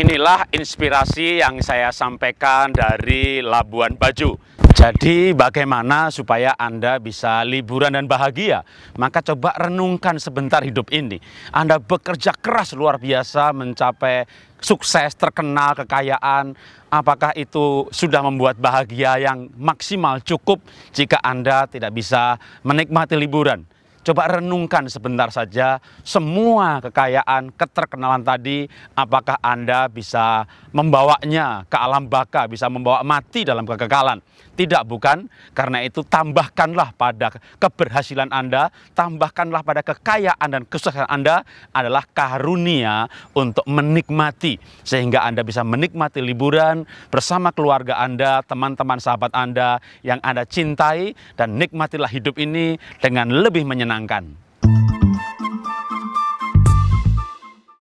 Inilah inspirasi yang saya sampaikan dari Labuan Bajo. Jadi bagaimana supaya Anda bisa liburan dan bahagia? Maka coba renungkan sebentar hidup ini. Anda bekerja keras luar biasa mencapai sukses, terkenal, kekayaan. Apakah itu sudah membuat bahagia yang maksimal cukup jika Anda tidak bisa menikmati liburan? Coba renungkan sebentar saja semua kekayaan, keterkenalan tadi, apakah Anda bisa membawanya ke alam baka, bisa membawa mati dalam kekekalan? Tidak, bukan. Karena itu tambahkanlah pada keberhasilan Anda, tambahkanlah pada kekayaan dan kesuksesan Anda adalah karunia untuk menikmati. Sehingga Anda bisa menikmati liburan bersama keluarga Anda, teman-teman sahabat Anda yang Anda cintai dan nikmatilah hidup ini dengan lebih menyenangkan menyenangkan.